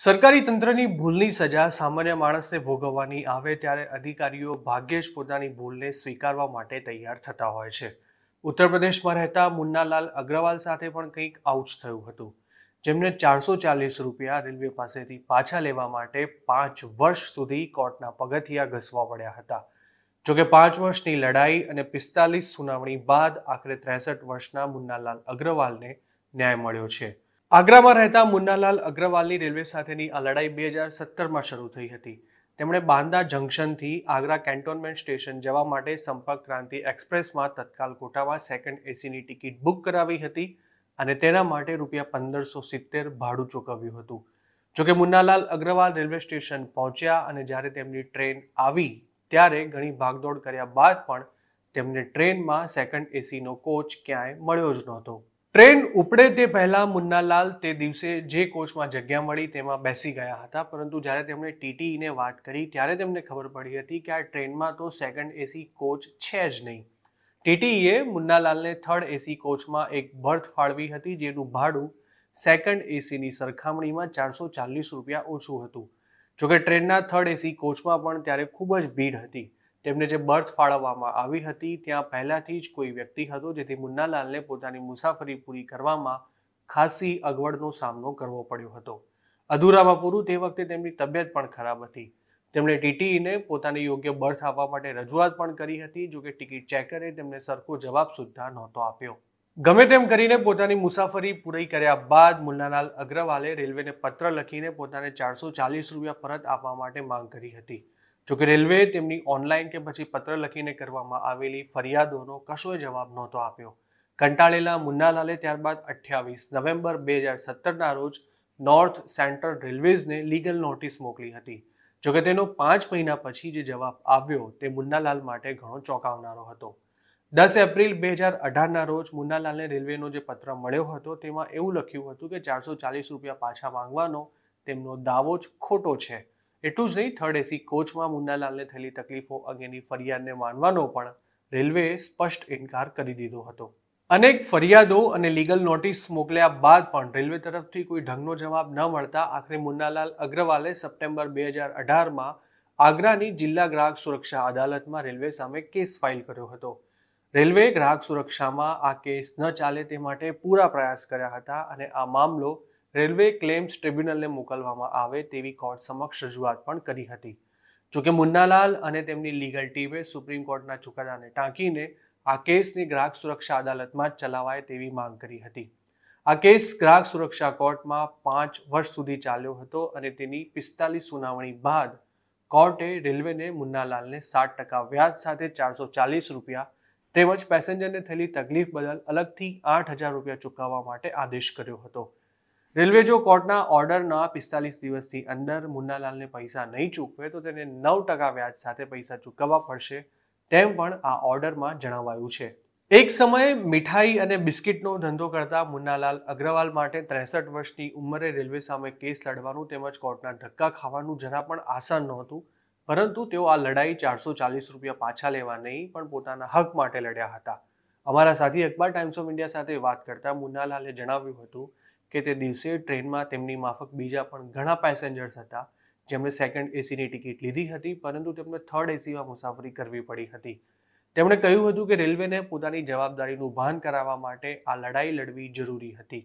સરકારી તંત્રની ભૂલની સજા સામાન્ય માણસને ભોગવવાની આવે ત્યારે અધિકારીઓ ભાગ્યે જ પોતાની ભૂલને સ્વીકારવા માટે તૈયાર થતા હોય છે ઉત્તર પ્રદેશમાં રહેતા મુન્નાલાલ અગ્રવાલ સાથે પણ કંઈક આઉચ થયું હતું જેમને ચારસો ચાલીસ રૂપિયા રેલવે પાસેથી પાછા લેવા માટે પાંચ વર્ષ સુધી કોર્ટના પગથિયા ઘસવા પડ્યા હતા જોકે પાંચ વર્ષની લડાઈ અને પિસ્તાલીસ સુનાવણી બાદ આખરે ત્રેસઠ વર્ષના મુન્નાલાલ અગ્રવાલને ન્યાય મળ્યો છે આગ્રામાં રહેતા મુન્નાલાલ અગ્રવાલની રેલવે સાથેની આ લડાઈ બે હજાર સત્તરમાં શરૂ થઈ હતી તેમણે બાંદા જંકશનથી આગ્રા કેન્ટોનમેન્ટ સ્ટેશન જવા માટે સંપર્ક ક્રાંતિ એક્સપ્રેસમાં તત્કાલ કોટામાં સેકન્ડ એસીની ટિકિટ બુક કરાવી હતી અને તેના માટે રૂપિયા પંદરસો સિત્તેર ભાડું ચૂકવ્યું હતું જોકે મુન્નાલાલ અગ્રવાલ રેલવે સ્ટેશન પહોંચ્યા અને જ્યારે તેમની ટ્રેન આવી ત્યારે ઘણી ભાગદોડ કર્યા બાદ પણ તેમને ટ્રેનમાં સેકન્ડ એસીનો કોચ ક્યાંય મળ્યો જ નહોતો ટ્રેન ઉપડે તે પહેલાં મુન્નાલાલ તે દિવસે જે કોચમાં જગ્યા મળી તેમાં બેસી ગયા હતા પરંતુ જ્યારે તેમણે ટીટીઈને વાત કરી ત્યારે તેમને ખબર પડી હતી કે આ ટ્રેનમાં તો સેકન્ડ એસી કોચ છે જ નહીં ટીટીઈએ મુન્નાલાલને થર્ડ એસી કોચમાં એક બર્થ ફાળવી હતી જેનું ભાડું સેકન્ડ એસીની સરખામણીમાં ચારસો ચાલીસ રૂપિયા ઓછું હતું જોકે ટ્રેનના થર્ડ એસી કોચમાં પણ ત્યારે ખૂબ જ ભીડ હતી તેમને જે બર્થ ફાળવવામાં આવી હતી ત્યાં પહેલાંથી જ કોઈ વ્યક્તિ હતો જેથી મુન્નાલાલને પોતાની મુસાફરી પૂરી કરવામાં ખાસી અગવડનો સામનો કરવો પડ્યો હતો અધૂરામાં પૂરું તે વખતે તેમની તબિયત પણ ખરાબ હતી તેમણે ટીટીઈને પોતાને યોગ્ય બર્થ આપવા માટે રજૂઆત પણ કરી હતી જોકે ટિકિટ ચેકરે તેમને સરખો જવાબ સુદ્ધા નહોતો આપ્યો ગમે તેમ કરીને પોતાની મુસાફરી પૂરી કર્યા બાદ મુન્નાલાલ અગ્રવાલે રેલવેને પત્ર લખીને પોતાને ચારસો ચાલીસ રૂપિયા પરત આપવા માટે માંગ કરી હતી જોકે રેલવેએ તેમની ઓનલાઈન કે પછી પત્ર લખીને કરવામાં આવેલી ફરિયાદોનો કશો જવાબ નહોતો આપ્યો કંટાળેલા મુન્નાલાલે ત્યારબાદ અઠ્યાવીસ નવેમ્બર બે હજાર સત્તરના રોજ નોર્થ સેન્ટ્રલ રેલવેઝને લીગલ નોટિસ મોકલી હતી જોકે તેનો પાંચ મહિના પછી જે જવાબ આવ્યો તે મુન્નાલાલ માટે ઘણો ચોંકાવનારો હતો દસ એપ્રિલ બે હજાર અઢારના રોજ મુન્નાલાલને રેલવેનો જે પત્ર મળ્યો હતો તેમાં એવું લખ્યું હતું કે ચારસો ચાલીસ રૂપિયા પાછા માંગવાનો તેમનો દાવો જ ખોટો છે એટલું જ નહીં થર્ડ એસી કોચમાં મુન્નાલાલને થયેલી તકલીફો અંગેની ફરિયાદને માનવાનો પણ રેલવેએ સ્પષ્ટ ઇનકાર કરી દીધો હતો અનેક ફરિયાદો અને લીગલ નોટિસ મોકલ્યા બાદ પણ રેલવે તરફથી કોઈ ઢંગનો જવાબ ન મળતા આખરે મુન્નાલાલ અગ્રવાલે સપ્ટેમ્બર બે હજાર અઢારમાં આગ્રાની જિલ્લા ગ્રાહક સુરક્ષા અદાલતમાં રેલવે સામે કેસ ફાઇલ કર્યો હતો રેલવે ગ્રાહક સુરક્ષામાં આ કેસ ન ચાલે તે માટે પૂરા પ્રયાસ કર્યા હતા અને આ મામલો રેલવે ક્લેમ્સ ટ્રિબ્યુનલને મોકલવામાં આવે તેવી કોર્ટ સમક્ષ રજૂઆત પણ કરી હતી જોકે મુન્નાલાલ અને તેમની લીગલ ટીમે સુપ્રીમ કોર્ટના ચુકાદાને ટાંકીને આ કેસને ગ્રાહક સુરક્ષા અદાલતમાં ચલાવાય તેવી માંગ કરી હતી આ કેસ ગ્રાહક સુરક્ષા કોર્ટમાં પાંચ વર્ષ સુધી ચાલ્યો હતો અને તેની પિસ્તાલીસ સુનાવણી બાદ કોર્ટે રેલવેને મુન્નાલાલને સાત ટકા વ્યાજ સાથે ચારસો ચાલીસ રૂપિયા તેમજ પેસેન્જરને થયેલી તકલીફ બદલ અલગથી આઠ હજાર રૂપિયા ચૂકવવા માટે આદેશ કર્યો હતો રેલવે જો કોર્ટના ઓર્ડરના પિસ્તાલીસ દિવસથી અંદર મુન્નાલાલને પૈસા નહીં ચૂકવે તો તેને નવ ટકા વ્યાજ સાથે પૈસા ચૂકવવા પડશે તેમ પણ આ ઓર્ડરમાં જણાવાયું છે એક સમયે મીઠાઈ અને બિસ્કિટનો ધંધો કરતા મુન્નાલાલ અગ્રવાલ માટે ત્રેસઠ વર્ષની ઉંમરે રેલવે સામે કેસ લડવાનું તેમજ કોર્ટના ધક્કા ખાવાનું જરા પણ આસાન નહોતું પરંતુ તેઓ આ લડાઈ ચારસો ચાલીસ રૂપિયા પાછા લેવા નહીં પણ પોતાના હક માટે લડ્યા હતા અમારા સાથી અખબાર ટાઈમ્સ ઓફ ઇન્ડિયા સાથે વાત કરતા મુન્નાલાલે જણાવ્યું હતું કે તે દિવસે ટ્રેનમાં તેમની માફક બીજા પણ ઘણા પેસેન્જર્સ હતા જેમણે સેકન્ડ એસીની ટિકિટ લીધી હતી પરંતુ તેમને થર્ડ એસીમાં મુસાફરી કરવી પડી હતી તેમણે કહ્યું હતું કે રેલવેને પોતાની જવાબદારીનું ભાન કરાવવા માટે આ લડાઈ લડવી જરૂરી હતી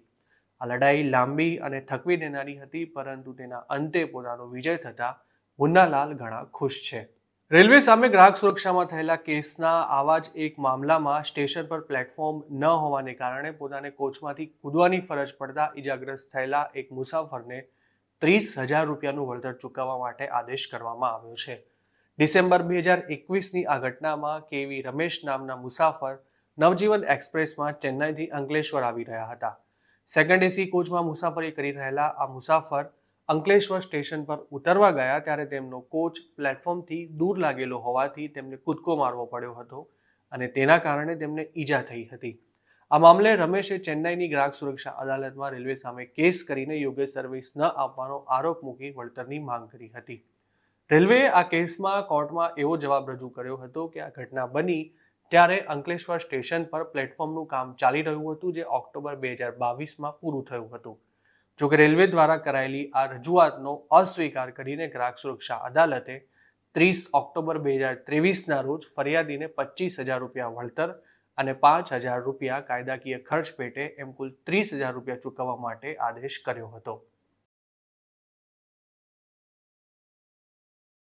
આ લડાઈ લાંબી અને થકવી દેનારી હતી પરંતુ તેના અંતે પોતાનો વિજય થતાં મુન્નાલાલ ઘણા ખુશ છે રેલવે સામે ગ્રાહક સુરક્ષામાં થયેલા કેસના આવા જ એક મામલામાં સ્ટેશન પર પ્લેટફોર્મ ન હોવાને કારણે પોતાને કોચમાંથી કૂદવાની ફરજ પડતા ઇજાગ્રસ્ત થયેલા એક મુસાફરને ત્રીસ હજાર રૂપિયાનું વળતર ચૂકવવા માટે આદેશ કરવામાં આવ્યો છે ડિસેમ્બર બે હજાર એકવીસની આ ઘટનામાં કેવી રમેશ નામના મુસાફર નવજીવન એક્સપ્રેસમાં ચેન્નાઈથી અંકલેશ્વર આવી રહ્યા હતા સેકન્ડ એસી કોચમાં મુસાફરી કરી રહેલા આ મુસાફર અંકલેશ્વર સ્ટેશન પર ઉતરવા ગયા ત્યારે તેમનો કોચ પ્લેટફોર્મથી દૂર લાગેલો હોવાથી તેમને કૂદકો મારવો પડ્યો હતો અને તેના કારણે તેમને ઈજા થઈ હતી આ મામલે રમેશે ચેન્નાઈની ગ્રાહક સુરક્ષા અદાલતમાં રેલવે સામે કેસ કરીને યોગ્ય સર્વિસ ન આપવાનો આરોપ મૂકી વળતરની માંગ કરી હતી રેલવેએ આ કેસમાં કોર્ટમાં એવો જવાબ રજૂ કર્યો હતો કે આ ઘટના બની ત્યારે અંકલેશ્વર સ્ટેશન પર પ્લેટફોર્મનું કામ ચાલી રહ્યું હતું જે ઓક્ટોબર બે હજાર બાવીસમાં પૂરું થયું હતું જો કે રેલવે દ્વારા કરાયેલી આ રજૂઆતનો અસ્વીકાર કરીને ગ્રાહક સુરક્ષા અદાલતે ત્રીસ ઓક્ટોબર બે હજાર ત્રેવીસના રોજ ફરિયાદીને પચીસ હજાર રૂપિયા વળતર અને પાંચ હજાર રૂપિયા કાયદાકીય ખર્ચ પેટે એમ કુલ ત્રીસ હજાર રૂપિયા ચૂકવવા માટે આદેશ કર્યો હતો